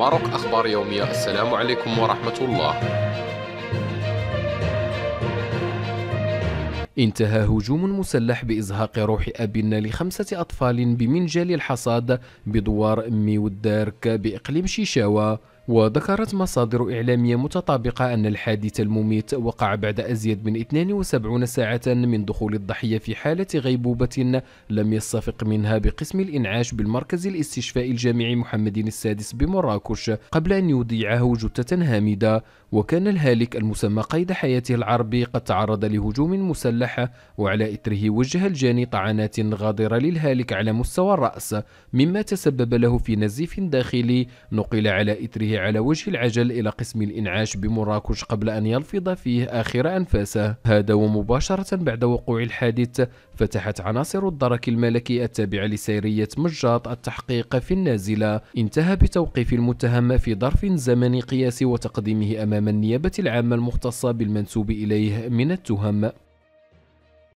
ماروك أخبار يومية السلام عليكم ورحمة الله انتهى هجوم مسلح بإزهاق روح أبنا لخمسة أطفال بمنجل الحصاد بدوار ميودارك بإقليم شيشاوا وذكرت مصادر إعلامية متطابقة أن الحادث المميت وقع بعد أزيد من 72 ساعة من دخول الضحية في حالة غيبوبة لم يستفق منها بقسم الإنعاش بالمركز الاستشفائي الجامعي محمد السادس بمراكش قبل أن يوديعه جثة هامدة وكان الهالك المسمى قيد حياته العربي قد تعرض لهجوم مسلح وعلى إثره وجه الجاني طعنات غاضرة للهالك على مستوى الرأس مما تسبب له في نزيف داخلي نقل على إثره على وجه العجل إلى قسم الإنعاش بمراكش قبل أن يلفظ فيه آخر أنفاسه هذا ومباشرة بعد وقوع الحادث فتحت عناصر الدرك الملكي التابعة لسيرية مجاط التحقيق في النازلة انتهى بتوقيف المتهم في ظرف زمني قياسي وتقديمه أمام النيابة العامة المختصة بالمنسوب إليه من التهم